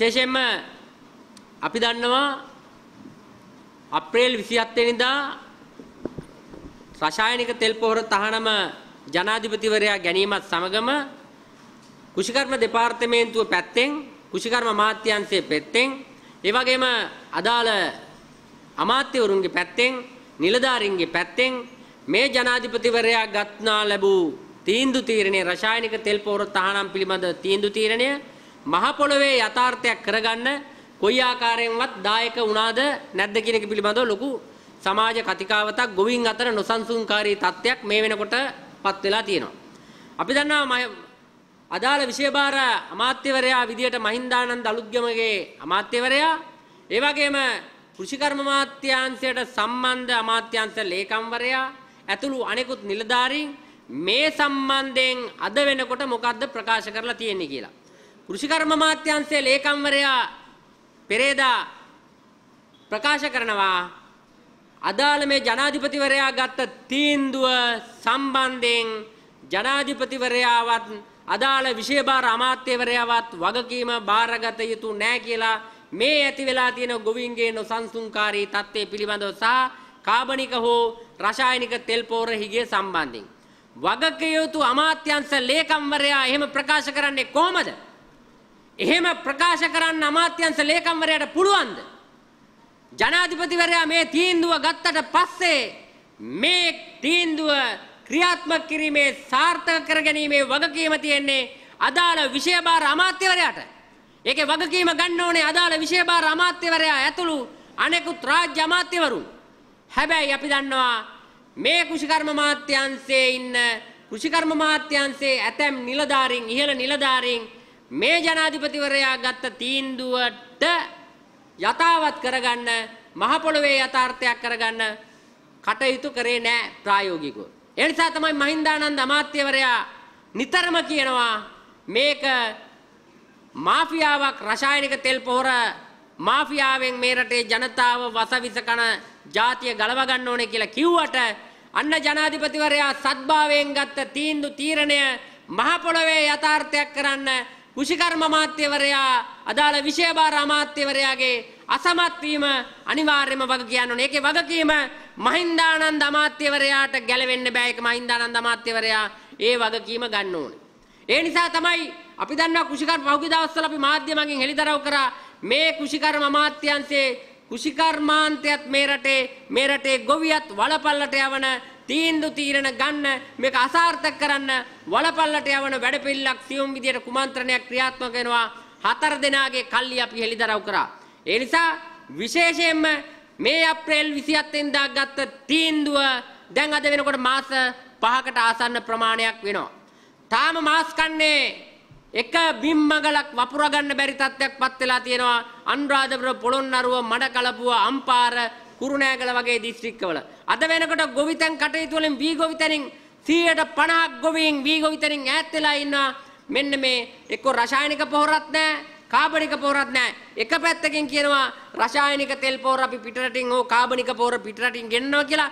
විශේෂයෙන්ම අපි දන්නවා අප්‍රේල් 27 වෙනිදා රසායනික තෙල් පොහොර තහනම ජනාධිපතිවරයා ගැනීමත් සමගම කුෂිකර්ම දෙපාර්තමේන්තුව පැත්තෙන් කුෂිකර්ම මාත්‍යංශයේ පැත්තෙන් ඒ වගේම අදාළ අමාත්‍යවරුන්ගේ පැත්තෙන් නිලධාරීන්ගේ පැත්තෙන් මේ ජනාධිපතිවරයා ගත්නා ලැබූ තීන්දුව තීරණය රසායනික තෙල් පොහොර තහනම් පිළිබඳ තීන්දුව තීරණය මහ පොළවේ යථාර්ථයක් කරගන්න කොයි ආකාරයෙන්වත් දායක වුණාද නැද්ද කියන එක පිළිබඳව ලොකු සමාජ කතිකාවතක් ගොවින් අතර නොසන්සුන්කාරී තත්ත්වයක් මේ වෙනකොට පත් වෙලා තියෙනවා. අපි දන්නවා අදාළ විෂයභාර අමාත්‍යවරයා විදියට මහින්දානන්ද අලුත්ගමගේ අමාත්‍යවරයා ඒ වගේම කෘෂිකර්ම අමාත්‍යාංශයට සම්බන්ධ අමාත්‍යාංශ ලේකම්වරයා ඇතුළු අනෙකුත් නිලධාරීන් මේ සම්බන්ධයෙන් අද වෙනකොට මොකද්ද ප්‍රකාශ කරලා තියෙන්නේ කියලා. කෘෂිකර්ම මාත්‍යංශයේ ලේකම්වරයා පෙරේදා ප්‍රකාශ කරනවා අදාළ මේ ජනාධිපතිවරයා ගත්ත තීන්දුව සම්බන්ධයෙන් ජනාධිපතිවරයාවත් අදාළ විශේෂභාර අමාත්‍යවරයාවත් වගකීම බාරගත යුතු නැහැ කියලා මේ ඇති වෙලා තියෙන ගොවීන්ගේ නොසන්සුන්කාරී தත්ත්වය පිළිබඳව සහ කාබනික හෝ රසායනික තෙල් පෝර හිගේ සම්බන්ධයෙන් වගකීම් යුතු අමාත්‍යංශ ලේකම්වරයා එහෙම ප්‍රකාශ කරන්නේ කොහොමද? එහෙම ප්‍රකාශ කරන්න අමාත්‍යංශ ලේකම්වරයාට පුළුවන්ද? ජනාධිපතිවරයා මේ තීන්දුව ගත්තට පස්සේ මේ තීන්දුව ක්‍රියාත්මක කිරීමේ සාර්ථක කර ගැනීමේ වගකීම තියෙන්නේ අදාළ විෂයභාර අමාත්‍යවරයාට. ඒකේ වගකීම ගන්න ඕනේ අදාළ විෂයභාර අමාත්‍යවරයා ඇතුළු අනෙකුත් රාජ්‍ය අමාත්‍යවරු. හැබැයි අපි දන්නවා මේ කෘෂිකර්ම මාත්‍යංශයේ ඉන්න කෘෂිකර්ම මාත්‍යංශයේ ඇතැම් නිලධාරීන් ඉහළ නිලධාරීන් මේ ජනාධිපතිවරයා ගත්ත තීන්දුවට යථාවත් කරගන්න මහ පොළොවේ යථාර්ථයක් කරගන්න කටයුතු කරේ නෑ ප්‍රායෝගිකව. ඒ නිසා තමයි මහින්දානන්ද අමාත්‍යවරයා නිතරම කියනවා මේක මාෆියාවක් රසායනික තෙල් පොහොර මාෆියාවෙන් මේ රටේ ජනතාව වසවිස කන ජාතිය ගලව ගන්න ඕනේ කියලා කිව්වට අන්න ජනාධිපතිවරයා සත්භාවයෙන් ගත්ත තීන්දුව තීරණය මහ පොළොවේ යථාර්ථයක් කරන්න කෘෂිකර්ම අමාත්‍යවරයා අදාළ විෂයභාර අමාත්‍යවරයාගේ අසමත්වීම අනිවාර්යම වග කියන්න ඕනේ. ඒකේ වගකීම මහින්දානන්ද අමාත්‍යවරයාට ගැලවෙන්න බෑ. ඒක මහින්දානන්ද අමාත්‍යවරයා ඒ වගකීම ගන්න ඕනේ. ඒ නිසා තමයි අපි දන්නවා කෘෂිකර්ම පහුගිය දවස්වල අපි මාධ්‍යමකින් හෙළිදරව් කරා මේ කෘෂිකර්ම අමාත්‍යංශයේ කෘෂිකර්මාන්තයත් මේ රටේ මේ රටේ ගොවියත් වලපල්ලට යවන තීන්දු තීරණ ගන්න මේක අසාර්ථක කරන්න වලපල්ලට යවන වැඩපිළිලක් සියුම් විදියට කුමන්ත්‍රණයක් ක්‍රියාත්මක වෙනවා හතර දෙනාගේ කල්ලි අපි හෙළිදරව් කරා. ඒ නිසා විශේෂයෙන්ම මේ අප්‍රේල් 27 වෙනිදා ගත්ත තීන්දුව දැන් අද වෙනකොට මාස 5කට ආසන්න ප්‍රමාණයක් වෙනවා. තාම මාස් කන්නේ එක බිම්මගලක් වපුරා ගන්න බැරි තත්ත්වයක්පත් වෙලා තියෙනවා. අනුරාධපුර පොළොන්නරුව මඩකලපුව අම්පාර කුරුණෑගල වගේ දිස්ත්‍රික්කවල. අද වෙනකොට ගොවිතැන් කටයුතු වලින් බී ගොවිතැනින් 150ක් ගොවීන් බී ගොවිතැනින් ඈත් වෙලා ඉන්නවා. මෙන්න මේ එක්ක රසායනික පොහොරත් නැහැ, කාබනික පොහොරත් නැහැ. එක පැත්තකින් කියනවා රසායනික තෙල් පොහොර අපි පිටරටින් හෝ කාබනික පොහොර පිටරටින් ගෙන්නනවා කියලා.